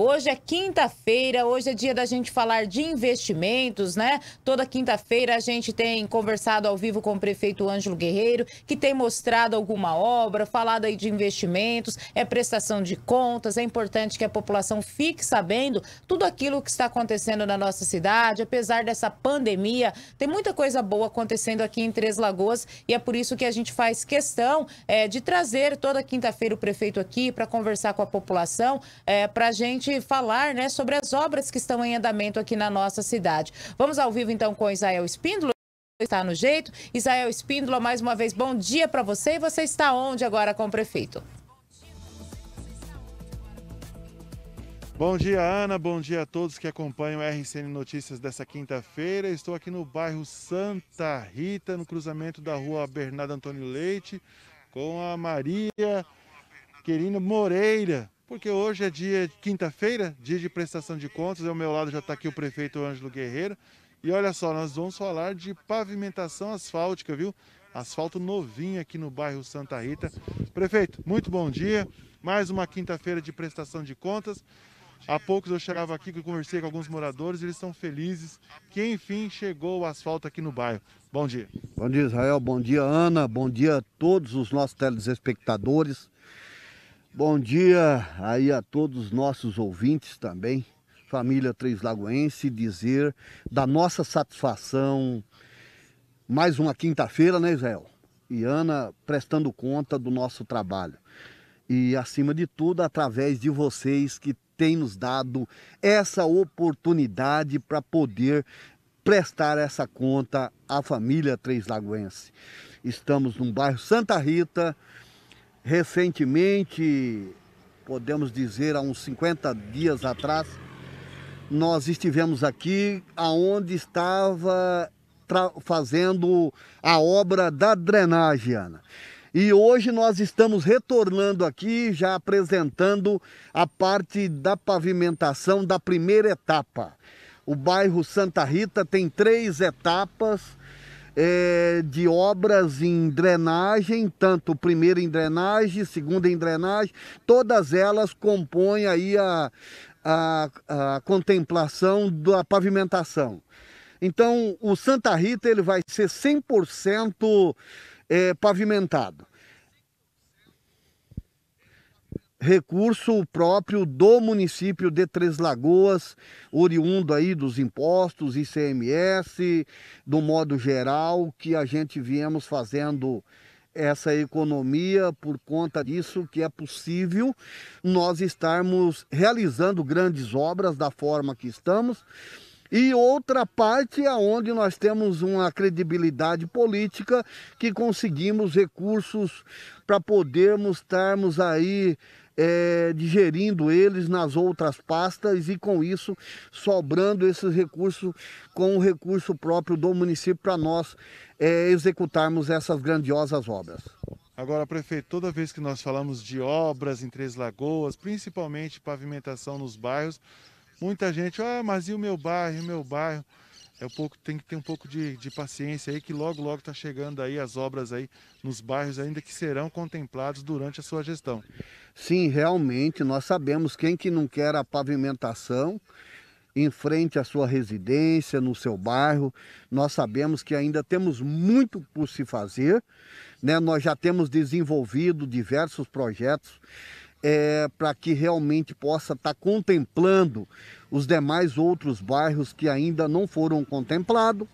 Hoje é quinta-feira, hoje é dia da gente falar de investimentos, né? Toda quinta-feira a gente tem conversado ao vivo com o prefeito Ângelo Guerreiro, que tem mostrado alguma obra, falado aí de investimentos, é prestação de contas, é importante que a população fique sabendo tudo aquilo que está acontecendo na nossa cidade, apesar dessa pandemia, tem muita coisa boa acontecendo aqui em Três Lagoas e é por isso que a gente faz questão é, de trazer toda quinta-feira o prefeito aqui para conversar com a população, é, eh, para a gente gente falar né, sobre as obras que estão em andamento aqui na nossa cidade. Vamos ao vivo então com Isael Espíndola. Está no jeito. Isael Espíndola, mais uma vez, bom dia para você. E você está onde agora com o prefeito? Bom dia, Ana. Bom dia a todos que acompanham o RCN Notícias dessa quinta-feira. Estou aqui no bairro Santa Rita, no cruzamento da rua Bernardo Antônio Leite, com a Maria Querina Moreira, porque hoje é dia quinta-feira, dia de prestação de contas. Ao meu lado já está aqui o prefeito Ângelo Guerreiro. E olha só, nós vamos falar de pavimentação asfáltica, viu? Asfalto novinho aqui no bairro Santa Rita. Prefeito, muito bom dia. Mais uma quinta-feira de prestação de contas. Há poucos eu chegava aqui, e conversei com alguns moradores, eles estão felizes que enfim chegou o asfalto aqui no bairro. Bom dia. Bom dia, Israel. Bom dia, Ana. Bom dia a todos os nossos telespectadores. Bom dia aí a todos os nossos ouvintes também, família Três Lagoense, dizer da nossa satisfação. Mais uma quinta-feira, né, Israel? E Ana prestando conta do nosso trabalho. E acima de tudo, através de vocês que têm nos dado essa oportunidade para poder prestar essa conta à família Três Lagoense. Estamos no bairro Santa Rita, Recentemente, podemos dizer há uns 50 dias atrás, nós estivemos aqui aonde estava fazendo a obra da drenagem, Ana. E hoje nós estamos retornando aqui, já apresentando a parte da pavimentação da primeira etapa. O bairro Santa Rita tem três etapas é, de obras em drenagem, tanto primeira em drenagem, segunda em drenagem, todas elas compõem aí a, a, a contemplação da pavimentação. Então, o Santa Rita ele vai ser 100% é, pavimentado recurso próprio do município de Três Lagoas, oriundo aí dos impostos, ICMS, do modo geral, que a gente viemos fazendo essa economia por conta disso que é possível nós estarmos realizando grandes obras da forma que estamos. E outra parte é onde nós temos uma credibilidade política que conseguimos recursos para podermos estarmos aí é, digerindo eles nas outras pastas e com isso sobrando esses recursos com o recurso próprio do município para nós é, executarmos essas grandiosas obras. Agora, prefeito, toda vez que nós falamos de obras em Três Lagoas, principalmente pavimentação nos bairros, muita gente, ah, mas e o meu bairro, o meu bairro? é um pouco, tem que ter um pouco de, de paciência aí, que logo, logo está chegando aí as obras aí nos bairros ainda que serão contemplados durante a sua gestão. Sim, realmente, nós sabemos quem que não quer a pavimentação em frente à sua residência, no seu bairro, nós sabemos que ainda temos muito por se fazer, né? nós já temos desenvolvido diversos projetos é, para que realmente possa estar tá contemplando os demais outros bairros que ainda não foram contemplados.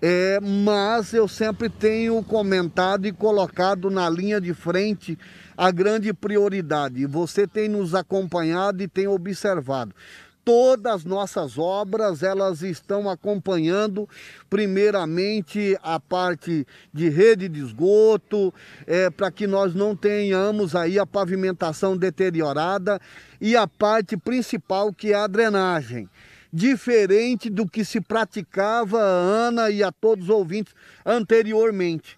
É, mas eu sempre tenho comentado e colocado na linha de frente a grande prioridade. Você tem nos acompanhado e tem observado todas as nossas obras elas estão acompanhando primeiramente a parte de rede de esgoto, é, para que nós não tenhamos aí a pavimentação deteriorada e a parte principal que é a drenagem. Diferente do que se praticava, Ana e a todos os ouvintes, anteriormente.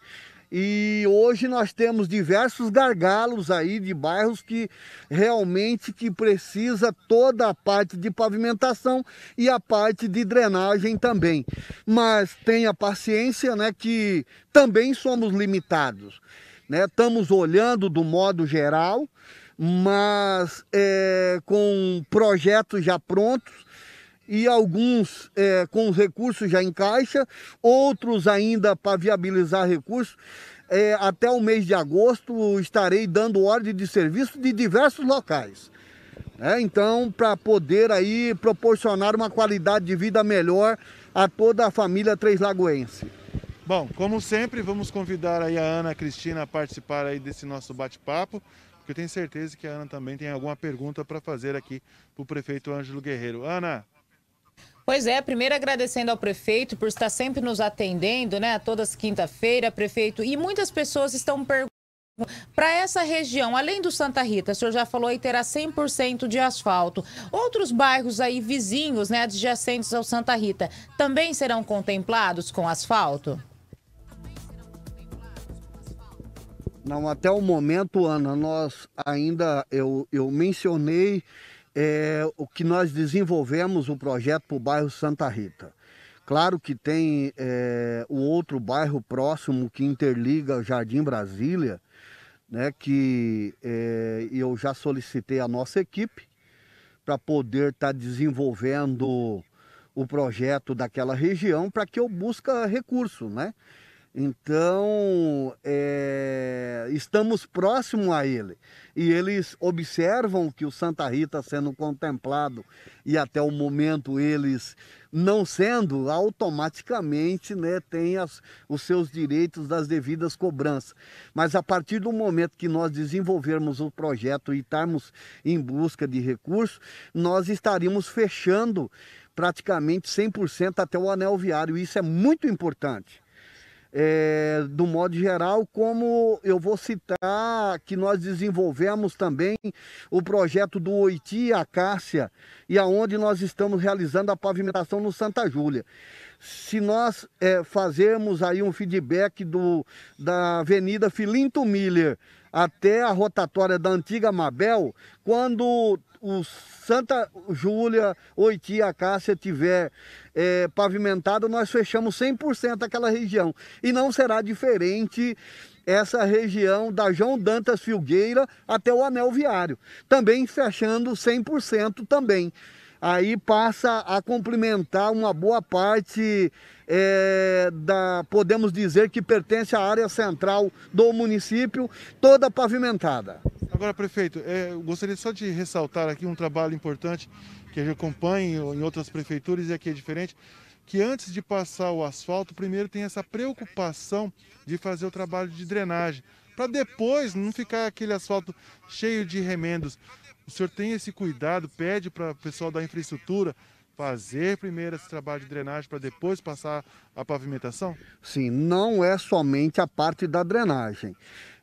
E hoje nós temos diversos gargalos aí de bairros que realmente que precisa toda a parte de pavimentação e a parte de drenagem também. Mas tenha paciência, né, que também somos limitados, né? Estamos olhando do modo geral, mas é, com projetos já prontos e alguns é, com os recursos já em caixa, outros ainda para viabilizar recursos. É, até o mês de agosto estarei dando ordem de serviço de diversos locais. Né? Então, para poder aí proporcionar uma qualidade de vida melhor a toda a família Três Lagoense. Bom, como sempre, vamos convidar aí a Ana a Cristina a participar aí desse nosso bate-papo, porque eu tenho certeza que a Ana também tem alguma pergunta para fazer aqui para o prefeito Ângelo Guerreiro. Ana, Pois é, primeiro agradecendo ao prefeito por estar sempre nos atendendo, né? Todas quinta-feira, prefeito. E muitas pessoas estão perguntando para essa região, além do Santa Rita, o senhor já falou aí terá 100% de asfalto. Outros bairros aí vizinhos, né, adjacentes ao Santa Rita, também serão contemplados com asfalto? Não, até o momento, Ana, nós ainda, eu, eu mencionei é, o que nós desenvolvemos o projeto para o bairro Santa Rita. Claro que tem é, o outro bairro próximo que interliga Jardim Brasília, né, que é, eu já solicitei a nossa equipe para poder estar tá desenvolvendo o projeto daquela região para que eu busque recurso, né? Então, é, estamos próximo a ele. E eles observam que o Santa Rita sendo contemplado e até o momento eles não sendo, automaticamente né, tem as, os seus direitos das devidas cobranças. Mas a partir do momento que nós desenvolvermos o projeto e estarmos em busca de recursos, nós estaríamos fechando praticamente 100% até o anel viário. Isso é muito importante é, do modo geral, como eu vou citar que nós desenvolvemos também o projeto do Oiti e Acácia, e aonde nós estamos realizando a pavimentação no Santa Júlia. Se nós é, fazermos aí um feedback do, da Avenida Filinto Miller até a rotatória da antiga Mabel, quando o Santa Júlia, a Cássia tiver é, pavimentado, nós fechamos 100% aquela região. E não será diferente essa região da João Dantas Filgueira até o Anel Viário, também fechando 100% também aí passa a complementar uma boa parte é, da, podemos dizer que pertence à área central do município, toda pavimentada. Agora, prefeito, é, eu gostaria só de ressaltar aqui um trabalho importante que gente acompanho em outras prefeituras e aqui é diferente, que antes de passar o asfalto, primeiro tem essa preocupação de fazer o trabalho de drenagem, para depois não ficar aquele asfalto cheio de remendos. O senhor tem esse cuidado, pede para o pessoal da infraestrutura fazer primeiro esse trabalho de drenagem para depois passar a pavimentação? Sim, não é somente a parte da drenagem.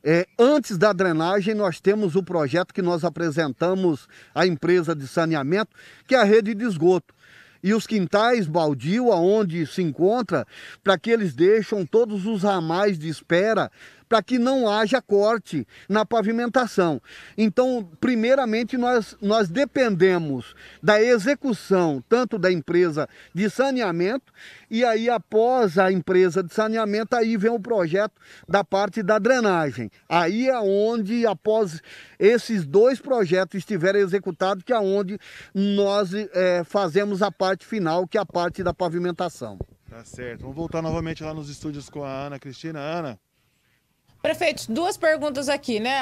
É, antes da drenagem, nós temos o projeto que nós apresentamos à empresa de saneamento, que é a rede de esgoto. E os quintais baldio, aonde se encontra, para que eles deixam todos os ramais de espera para que não haja corte na pavimentação. Então, primeiramente, nós, nós dependemos da execução tanto da empresa de saneamento e aí após a empresa de saneamento, aí vem o projeto da parte da drenagem. Aí é onde, após esses dois projetos estiverem executados, que é onde nós é, fazemos a parte final, que é a parte da pavimentação. Tá certo. Vamos voltar novamente lá nos estúdios com a Ana Cristina. Ana, Prefeito, duas perguntas aqui, né?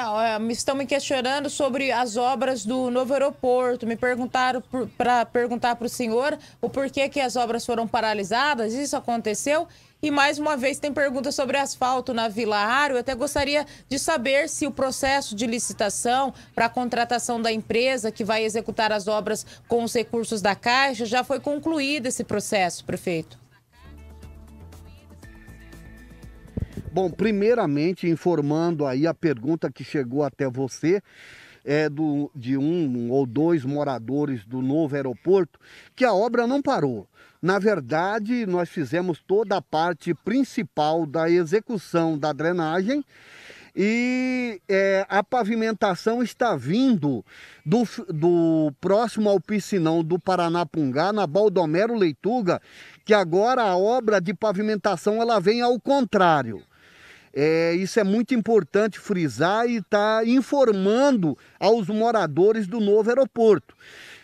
Estão me questionando sobre as obras do novo aeroporto. Me perguntaram para perguntar para o senhor o porquê que as obras foram paralisadas. Isso aconteceu? E mais uma vez tem pergunta sobre asfalto na Vila Aro. Eu até gostaria de saber se o processo de licitação para a contratação da empresa que vai executar as obras com os recursos da Caixa já foi concluído esse processo, prefeito. Bom, primeiramente informando aí a pergunta que chegou até você é do, de um ou dois moradores do novo aeroporto, que a obra não parou. Na verdade, nós fizemos toda a parte principal da execução da drenagem e é, a pavimentação está vindo do, do próximo ao piscinão do Paranapungá, na Baldomero Leituga, que agora a obra de pavimentação ela vem ao contrário. É, isso é muito importante frisar e está informando aos moradores do novo aeroporto.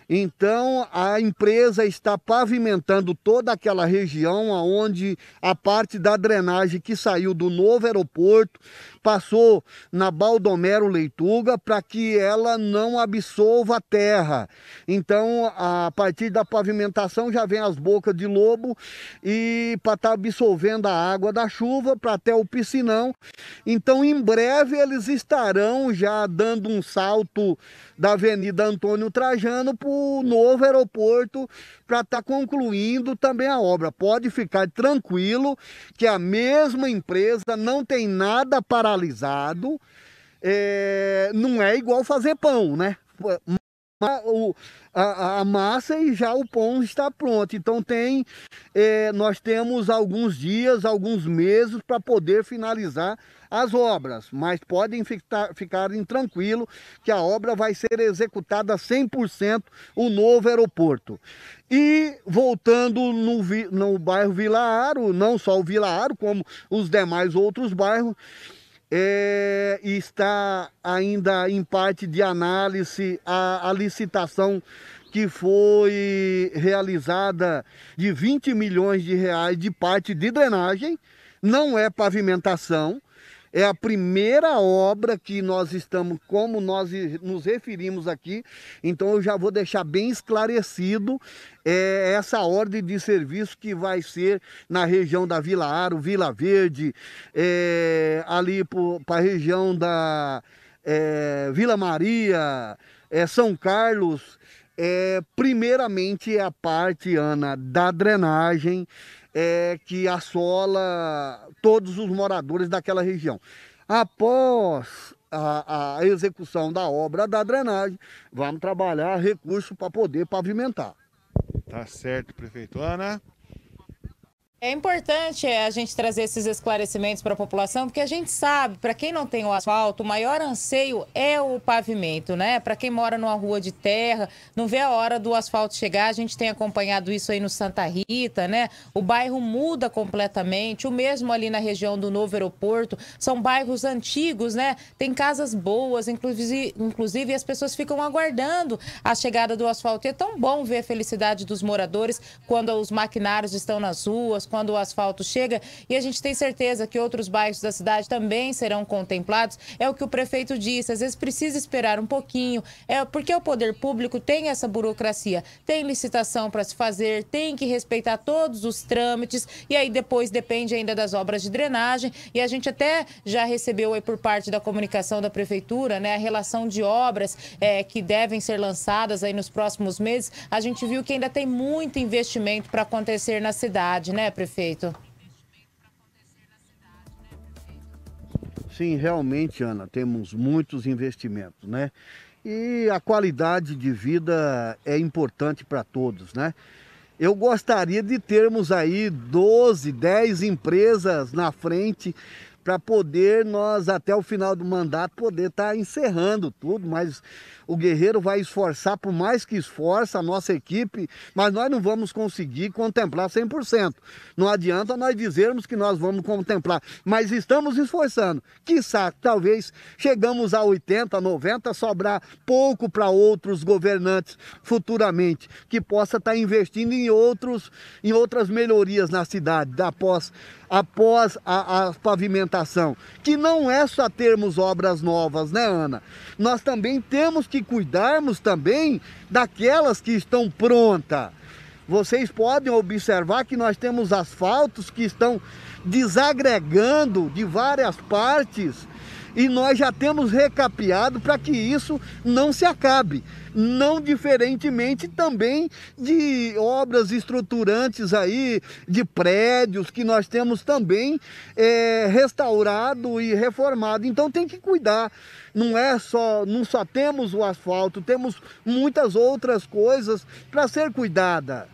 Então, a empresa está pavimentando toda aquela região onde a parte da drenagem que saiu do novo aeroporto passou na Baldomero Leituga para que ela não absorva a terra. Então, a partir da pavimentação já vem as bocas de lobo e para estar tá absorvendo a água da chuva para até o piscinão. Então, em breve eles estarão já dando um salto da Avenida Antônio Trajano para o novo aeroporto para estar tá concluindo também a obra. Pode ficar tranquilo que a mesma empresa não tem nada para finalizado é, não é igual fazer pão, né? O, a, a, massa e já o pão está pronto. Então tem, é, nós temos alguns dias, alguns meses para poder finalizar as obras, mas podem ficar, ficarem tranquilo que a obra vai ser executada 100% o novo aeroporto. E voltando no, no bairro Vila Aro, não só o Vila Aro, como os demais outros bairros, é, está ainda em parte de análise a, a licitação que foi realizada de 20 milhões de reais de parte de drenagem, não é pavimentação, é a primeira obra que nós estamos, como nós nos referimos aqui, então eu já vou deixar bem esclarecido é, essa ordem de serviço que vai ser na região da Vila Aro, Vila Verde, é, ali para a região da é, Vila Maria, é, São Carlos, é, primeiramente é a parte, Ana, da drenagem, é, que assola todos os moradores daquela região. Após a, a execução da obra da drenagem, vamos trabalhar recurso para poder pavimentar. Tá certo, prefeito Ana. É importante eh, a gente trazer esses esclarecimentos para a população, porque a gente sabe, para quem não tem o asfalto, o maior anseio é o pavimento, né? Para quem mora numa rua de terra, não vê a hora do asfalto chegar. A gente tem acompanhado isso aí no Santa Rita, né? O bairro muda completamente, o mesmo ali na região do Novo Aeroporto. São bairros antigos, né? Tem casas boas, inclusive, inclusive as pessoas ficam aguardando a chegada do asfalto. E é tão bom ver a felicidade dos moradores quando os maquinários estão nas ruas quando o asfalto chega e a gente tem certeza que outros bairros da cidade também serão contemplados. É o que o prefeito disse, às vezes precisa esperar um pouquinho, é porque o poder público tem essa burocracia, tem licitação para se fazer, tem que respeitar todos os trâmites e aí depois depende ainda das obras de drenagem e a gente até já recebeu aí por parte da comunicação da prefeitura, né, a relação de obras é, que devem ser lançadas aí nos próximos meses. A gente viu que ainda tem muito investimento para acontecer na cidade, né, prefeito? prefeito? Sim, realmente, Ana, temos muitos investimentos, né? E a qualidade de vida é importante para todos, né? Eu gostaria de termos aí 12, 10 empresas na frente para poder nós, até o final do mandato, poder estar tá encerrando tudo, mas o Guerreiro vai esforçar, por mais que esforça a nossa equipe, mas nós não vamos conseguir contemplar 100%. Não adianta nós dizermos que nós vamos contemplar, mas estamos esforçando. Quiçá, talvez chegamos a 80, 90, sobrar pouco para outros governantes futuramente, que possa estar tá investindo em, outros, em outras melhorias na cidade, após após a, a pavimentação, que não é só termos obras novas, né, Ana? Nós também temos que cuidarmos também daquelas que estão prontas. Vocês podem observar que nós temos asfaltos que estão desagregando de várias partes e nós já temos recapeado para que isso não se acabe. Não diferentemente também de obras estruturantes aí, de prédios que nós temos também é, restaurado e reformado. Então tem que cuidar. Não é só, não só temos o asfalto, temos muitas outras coisas para ser cuidada.